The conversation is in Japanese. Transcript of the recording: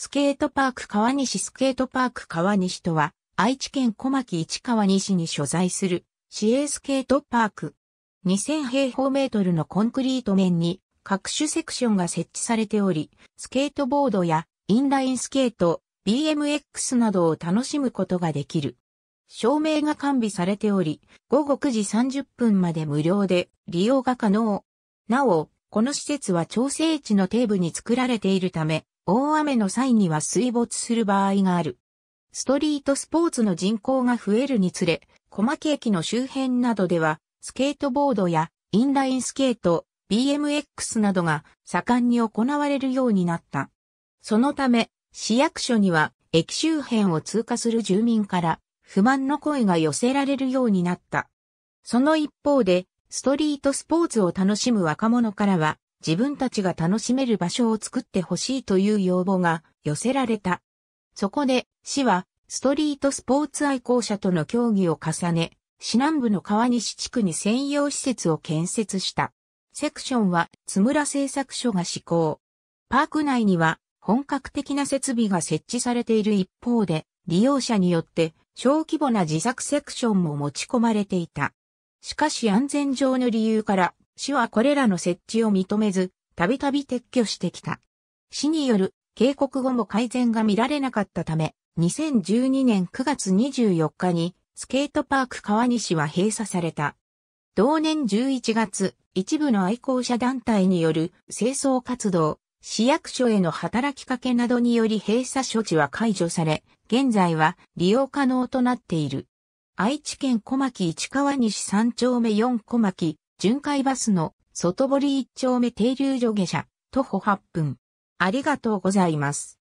スケートパーク川西スケートパーク川西とは、愛知県小牧市川西に所在する、市営スケートパーク。2000平方メートルのコンクリート面に、各種セクションが設置されており、スケートボードやインラインスケート、BMX などを楽しむことができる。照明が完備されており、午後9時30分まで無料で利用が可能。なお、この施設は調整地の底部に作られているため、大雨の際には水没する場合がある。ストリートスポーツの人口が増えるにつれ、小牧駅の周辺などでは、スケートボードやインラインスケート、BMX などが盛んに行われるようになった。そのため、市役所には駅周辺を通過する住民から不満の声が寄せられるようになった。その一方で、ストリートスポーツを楽しむ若者からは、自分たちが楽しめる場所を作ってほしいという要望が寄せられた。そこで、市は、ストリートスポーツ愛好者との協議を重ね、市南部の川西地区に専用施設を建設した。セクションは津村製作所が施行。パーク内には本格的な設備が設置されている一方で、利用者によって小規模な自作セクションも持ち込まれていた。しかし安全上の理由から市はこれらの設置を認めず、たびたび撤去してきた。市による警告後も改善が見られなかったため、2012年9月24日に、スケートパーク川西は閉鎖された。同年11月、一部の愛好者団体による清掃活動、市役所への働きかけなどにより閉鎖処置は解除され、現在は利用可能となっている。愛知県小牧市川西三丁目四小牧、巡回バスの外堀一丁目停留所下車、徒歩8分。ありがとうございます。